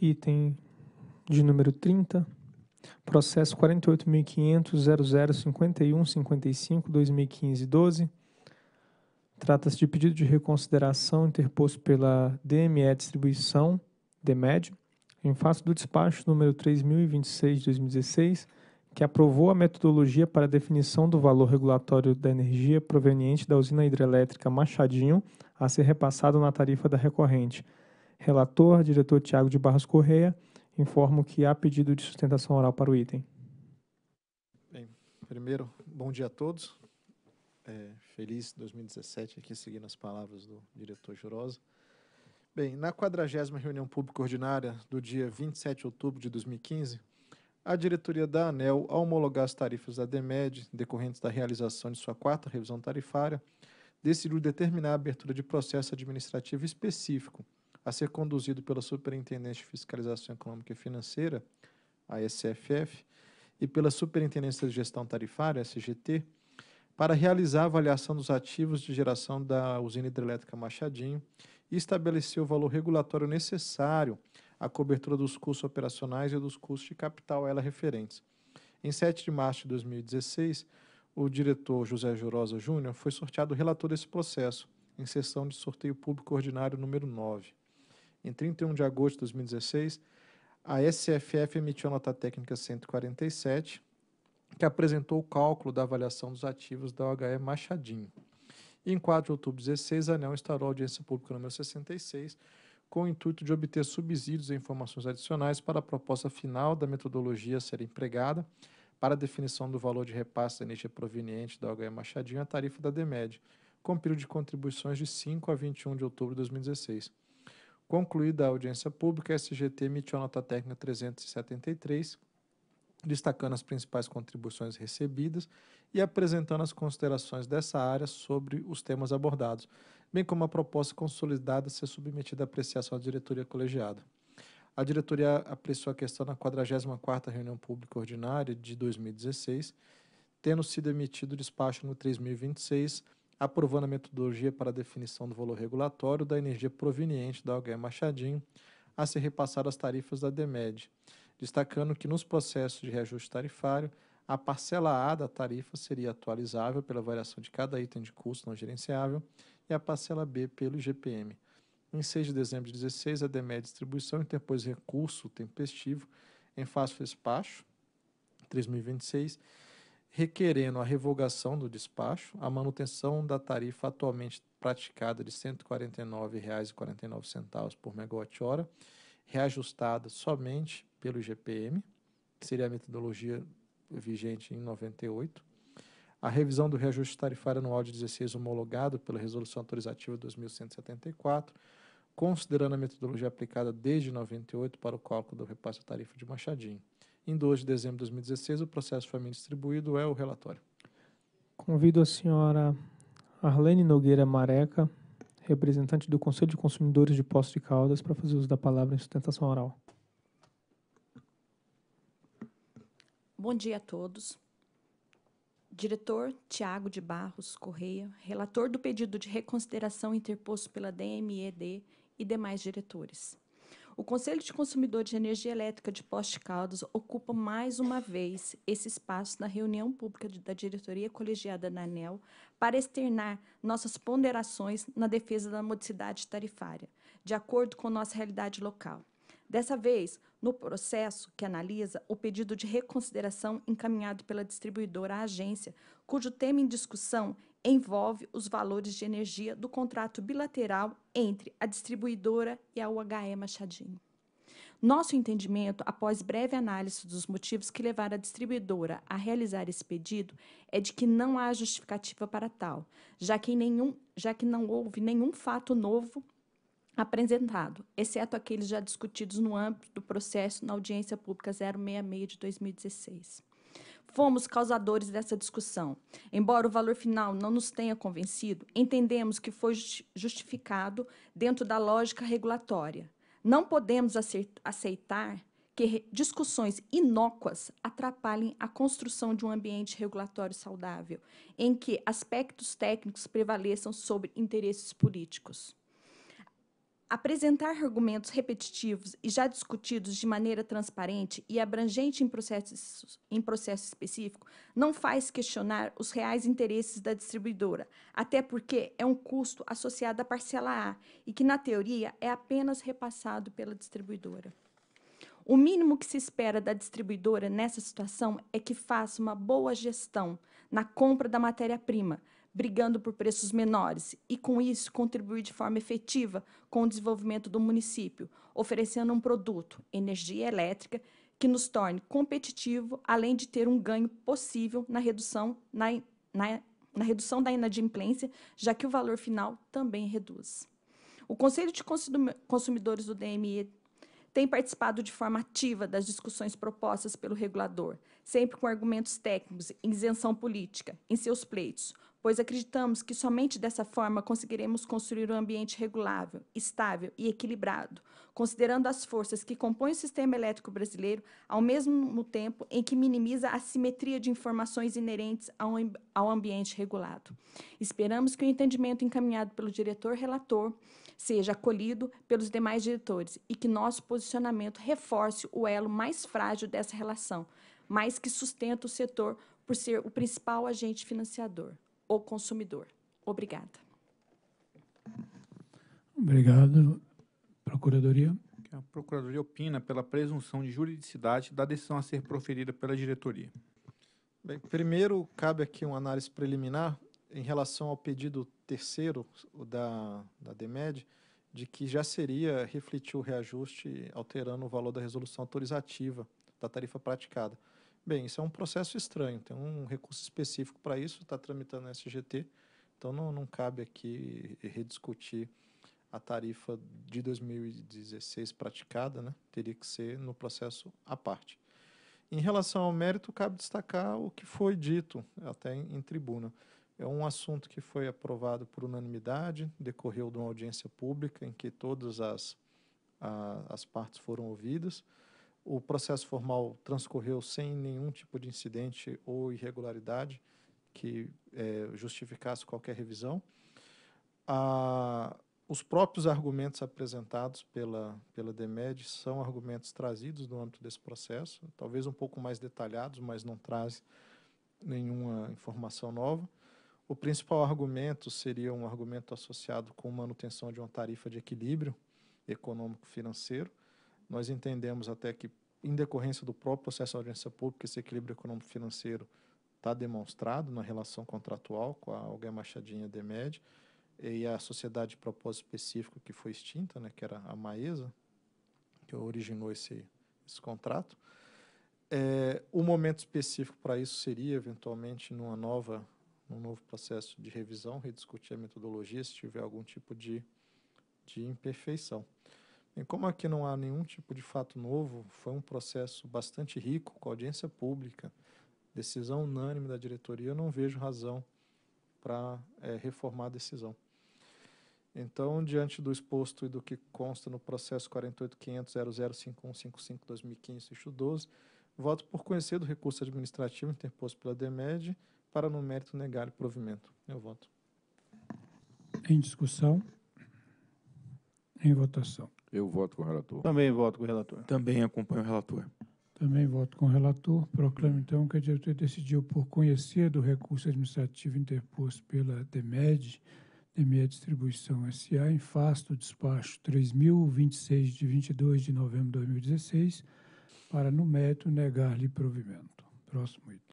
item de número 30, processo 48.500.0051.55.2015.12, Trata-se de pedido de reconsideração interposto pela DME Distribuição, DEMED, em face do despacho número 3026 2016, que aprovou a metodologia para a definição do valor regulatório da energia proveniente da usina hidrelétrica Machadinho a ser repassado na tarifa da recorrente, Relator, diretor Tiago de Barros Correia, informo que há pedido de sustentação oral para o item. Bem, primeiro, bom dia a todos. É, feliz 2017, aqui seguindo as palavras do diretor Jurosa. Bem, na 40 reunião pública ordinária do dia 27 de outubro de 2015, a diretoria da ANEL, ao homologar as tarifas da DEMED, decorrentes da realização de sua quarta revisão tarifária, decidiu determinar a abertura de processo administrativo específico a ser conduzido pela Superintendência de Fiscalização Econômica e Financeira, a SFF, e pela Superintendência de Gestão Tarifária, SGT, para realizar a avaliação dos ativos de geração da usina hidrelétrica Machadinho e estabelecer o valor regulatório necessário à cobertura dos custos operacionais e dos custos de capital a ela referentes. Em 7 de março de 2016, o diretor José Jurosa Júnior foi sorteado relator desse processo, em sessão de sorteio público ordinário número 9 em 31 de agosto de 2016, a SFF emitiu a nota técnica 147, que apresentou o cálculo da avaliação dos ativos da OHE Machadinho. E em 4 de outubro de 2016, a ANEL instaurou a audiência pública número 66, com o intuito de obter subsídios e informações adicionais para a proposta final da metodologia a ser empregada para a definição do valor de repasse da energia proveniente da OHE Machadinho à tarifa da DEMED, com período de contribuições de 5 a 21 de outubro de 2016. Concluída a audiência pública, a SGT emitiu a nota técnica 373, destacando as principais contribuições recebidas e apresentando as considerações dessa área sobre os temas abordados, bem como a proposta consolidada a ser submetida à apreciação da diretoria colegiada. A diretoria apreciou a questão na 44ª reunião pública ordinária de 2016, tendo sido emitido o despacho no 3026 aprovando a metodologia para a definição do valor regulatório da energia proveniente da Alguém Machadinho a ser repassada às tarifas da DEMED, destacando que nos processos de reajuste tarifário, a parcela A da tarifa seria atualizável pela variação de cada item de custo não gerenciável e a parcela B pelo IGPM. Em 6 de dezembro de 2016, a DEMED Distribuição interpôs recurso tempestivo em face do despacho 3026 requerendo a revogação do despacho, a manutenção da tarifa atualmente praticada de R$ 149,49 por megawatt-hora, reajustada somente pelo IGPM, que seria a metodologia vigente em 98, a revisão do reajuste tarifário anual de 16 homologado pela Resolução Autorizativa 2174, considerando a metodologia aplicada desde 98 para o cálculo do repasse da tarifa de Machadinho. Em 2 de dezembro de 2016, o processo foi me distribuído, é o relatório. Convido a senhora Arlene Nogueira Mareca, representante do Conselho de Consumidores de Poços de Caldas, para fazer uso da palavra em sustentação oral. Bom dia a todos. Diretor Tiago de Barros Correia, relator do pedido de reconsideração interposto pela DMED e demais diretores. O Conselho de Consumidor de Energia Elétrica de Poste Caldas ocupa mais uma vez esse espaço na reunião pública da diretoria colegiada da ANEL para externar nossas ponderações na defesa da modicidade tarifária, de acordo com nossa realidade local. Dessa vez, no processo que analisa o pedido de reconsideração encaminhado pela distribuidora à agência, cujo tema em discussão envolve os valores de energia do contrato bilateral entre a distribuidora e a UHE Machadinho. Nosso entendimento, após breve análise dos motivos que levaram a distribuidora a realizar esse pedido, é de que não há justificativa para tal, já que, nenhum, já que não houve nenhum fato novo apresentado, exceto aqueles já discutidos no âmbito do processo na audiência pública 066 de 2016. Fomos causadores dessa discussão. Embora o valor final não nos tenha convencido, entendemos que foi justificado dentro da lógica regulatória. Não podemos aceitar que discussões inócuas atrapalhem a construção de um ambiente regulatório saudável, em que aspectos técnicos prevaleçam sobre interesses políticos. Apresentar argumentos repetitivos e já discutidos de maneira transparente e abrangente em processo, em processo específico não faz questionar os reais interesses da distribuidora, até porque é um custo associado à parcela A e que, na teoria, é apenas repassado pela distribuidora. O mínimo que se espera da distribuidora nessa situação é que faça uma boa gestão na compra da matéria-prima, brigando por preços menores e, com isso, contribuir de forma efetiva com o desenvolvimento do município, oferecendo um produto, energia elétrica, que nos torne competitivo, além de ter um ganho possível na redução, na, na, na redução da inadimplência, já que o valor final também reduz. O Conselho de Consumidores do DME tem participado de forma ativa das discussões propostas pelo regulador, sempre com argumentos técnicos e isenção política em seus pleitos, pois acreditamos que somente dessa forma conseguiremos construir um ambiente regulável, estável e equilibrado, considerando as forças que compõem o sistema elétrico brasileiro, ao mesmo tempo em que minimiza a simetria de informações inerentes ao, ao ambiente regulado. Esperamos que o entendimento encaminhado pelo diretor relator seja acolhido pelos demais diretores e que nosso posicionamento reforce o elo mais frágil dessa relação, mas que sustenta o setor por ser o principal agente financiador, o consumidor. Obrigada. Obrigado. Procuradoria. A Procuradoria opina pela presunção de juridicidade da decisão a ser proferida pela diretoria. Bem, primeiro, cabe aqui uma análise preliminar em relação ao pedido terceiro da, da DEMED, de que já seria refletir o reajuste alterando o valor da resolução autorizativa da tarifa praticada. Bem, isso é um processo estranho, tem um recurso específico para isso, está tramitando na SGT, então não, não cabe aqui rediscutir a tarifa de 2016 praticada, né? teria que ser no processo à parte. Em relação ao mérito, cabe destacar o que foi dito até em, em tribuna. É um assunto que foi aprovado por unanimidade, decorreu de uma audiência pública em que todas as, a, as partes foram ouvidas. O processo formal transcorreu sem nenhum tipo de incidente ou irregularidade que é, justificasse qualquer revisão. A, os próprios argumentos apresentados pela, pela DEMED são argumentos trazidos no âmbito desse processo, talvez um pouco mais detalhados, mas não traz nenhuma informação nova. O principal argumento seria um argumento associado com manutenção de uma tarifa de equilíbrio econômico-financeiro. Nós entendemos até que, em decorrência do próprio processo de audiência pública, esse equilíbrio econômico-financeiro está demonstrado na relação contratual com a Alguém Machadinha Demed e a sociedade de propósito específico que foi extinta, né, que era a Maesa, que originou esse, esse contrato. É, o momento específico para isso seria, eventualmente, numa nova num novo processo de revisão, rediscutir a metodologia se tiver algum tipo de, de imperfeição. Bem, como aqui não há nenhum tipo de fato novo, foi um processo bastante rico, com audiência pública, decisão unânime da diretoria, eu não vejo razão para é, reformar a decisão. Então, diante do exposto e do que consta no processo 48.500.005155-2015, 12, voto por conhecer do recurso administrativo interposto pela DEMED, para no mérito negar o provimento. Eu voto. Em discussão? Em votação. Eu voto com o relator. Também voto com o relator. Também acompanho o relator. Também voto com o relator. Proclamo, então, que a diretoria decidiu, por conhecer do recurso administrativo interposto pela DEMED, DEMED é Distribuição S.A., em face do despacho 3026 de 22 de novembro de 2016, para, no mérito, negar-lhe provimento. Próximo item.